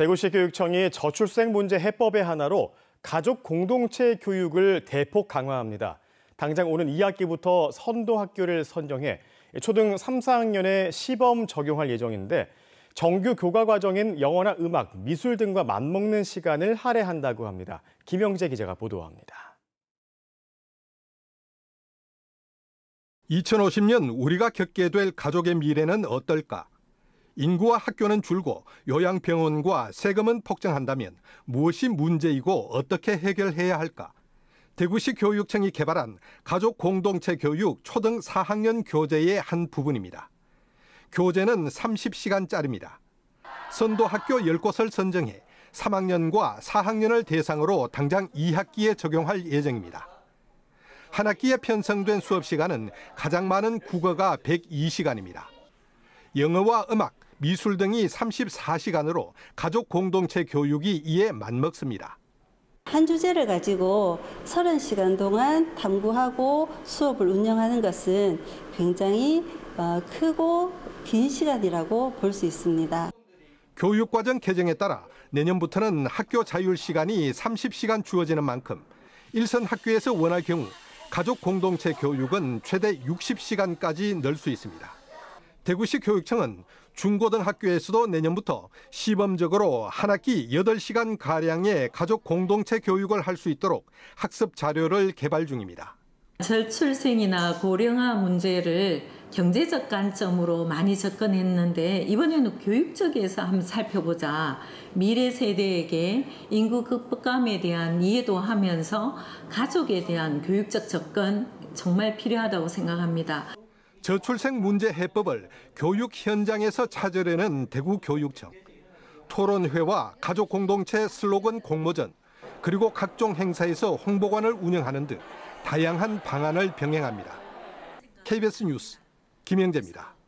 대구시 교육청이 저출생 문제 해법의 하나로 가족 공동체 교육을 대폭 강화합니다. 당장 오는 2학기부터 선도 학교를 선정해 초등 3, 4학년에 시범 적용할 예정인데 정규 교과 과정인 영어나 음악, 미술 등과 맞먹는 시간을 할애한다고 합니다. 김영재 기자가 보도합니다. 2050년 우리가 겪게 될 가족의 미래는 어떨까? 인구와 학교는 줄고 요양병원과 세금은 폭증한다면 무엇이 문제이고 어떻게 해결해야 할까? 대구시 교육청이 개발한 가족 공동체 교육 초등 4학년 교재의 한 부분입니다. 교재는 30시간짜리입니다. 선도 학교 10곳을 선정해 3학년과 4학년을 대상으로 당장 2학기에 적용할 예정입니다. 한 학기에 편성된 수업 시간은 가장 많은 국어가 102시간입니다. 영어와 음악, 미술 등이 34시간으로 가족 공동체 교육이 이에 맞먹습니다. 한 주제를 가지고 30시간 동안 탐구하고 수업을 운영하는 것은 굉장히 어, 크고 긴 시간이라고 볼 수 있습니다. 교육과정 개정에 따라 내년부터는 학교 자율 시간이 30시간 주어지는 만큼 일선 학교에서 원할 경우 가족 공동체 교육은 최대 60시간까지 넣수 있습니다. 대구시 교육청은 중고등학교에서도 내년부터 시범적으로 한 학기 8시간 가량의 가족 공동체 교육을 할 수 있도록 학습 자료를 개발 중입니다. 절출생이나 고령화 문제를 경제적 관점으로 많이 접근했는데 이번에는 교육적에서 한번 살펴보자. 미래 세대에게 인구 극복감에 대한 이해도 하면서 가족에 대한 교육적 접근 정말 필요하다고 생각합니다. 저출생 문제 해법을 교육 현장에서 찾으려는 대구교육청. 토론회와 가족 공동체 슬로건 공모전, 그리고 각종 행사에서 홍보관을 운영하는 등 다양한 방안을 병행합니다. KBS 뉴스 김영재입니다.